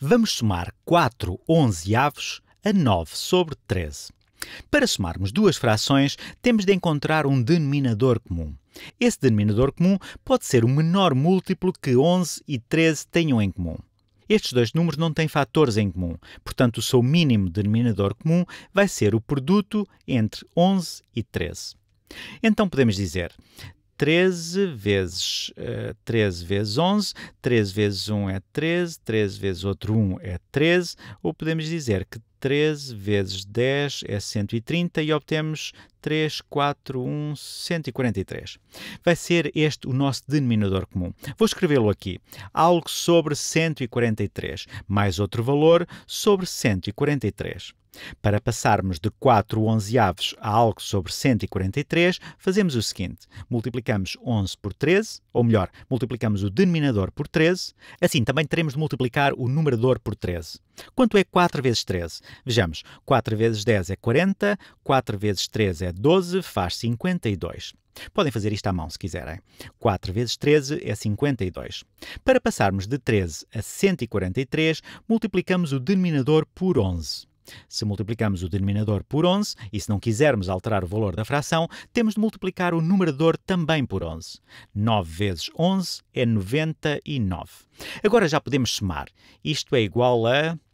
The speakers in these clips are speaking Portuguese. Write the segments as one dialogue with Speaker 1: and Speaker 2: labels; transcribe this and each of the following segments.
Speaker 1: vamos somar 4 11 avos a 9 sobre 13. Para somarmos duas frações, temos de encontrar um denominador comum. Esse denominador comum pode ser o menor múltiplo que 11 e 13 tenham em comum. Estes dois números não têm fatores em comum, portanto, o seu mínimo denominador comum vai ser o produto entre 11 e 13. Então podemos dizer 13 vezes uh, eh, 13 vezes 11, 13 vezes 1 é 13, 13 vezes outro 1 é 13, ou podemos dizer é que 13 vezes 10 é 130 e obtemos 3, 4, 1, 143. Vai ser este o nosso denominador comum. Vou escrevê-lo aqui. Algo sobre 143, mais outro valor sobre 143. Para passarmos de 4 onzeavos a algo sobre 143, fazemos o seguinte: multiplicamos 11 por 13, ou melhor, multiplicamos o denominador por 13, assim também teremos de multiplicar o numerador por 13. Quanto é 4 vezes 13? Vejamos, 4 vezes 10 é 40, 4 vezes 13 é 12, faz 52. Podem fazer isto à mão se quiserem. 4 vezes 13 é 52. Para passarmos de 13 a 143, multiplicamos o denominador por 11. Se multiplicamos o denominador por 11 e se não quisermos alterar o valor da fração, temos de multiplicar o numerador também por 11. 9 vezes 11 é 99. Agora já podemos somar. Isto é igual a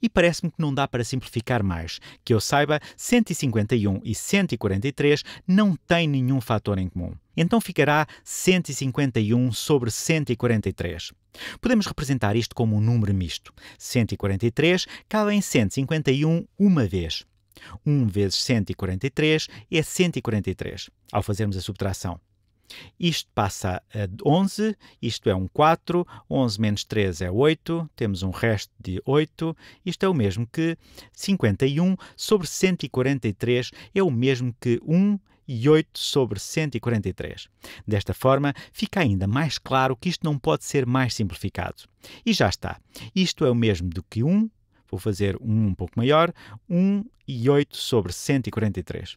Speaker 1: E parece-me que não dá para simplificar mais. Que eu saiba, 151 e 143 não têm nenhum fator em comum. Então ficará 151 sobre 143. Podemos representar isto como um número misto. 143 cabe em 151 uma vez. 1 vezes 143 é 143, ao fazermos a subtração. Isto passa a 11, isto é um 4, 11 menos 3 é 8, temos um resto de 8, isto é o mesmo que 51 sobre 143, é o mesmo que 1 e 8 sobre 143. Desta forma, fica ainda mais claro que isto não pode ser mais simplificado. E já está. Isto é o mesmo do que 1, vou fazer um um pouco maior, 1 e 8 sobre 143.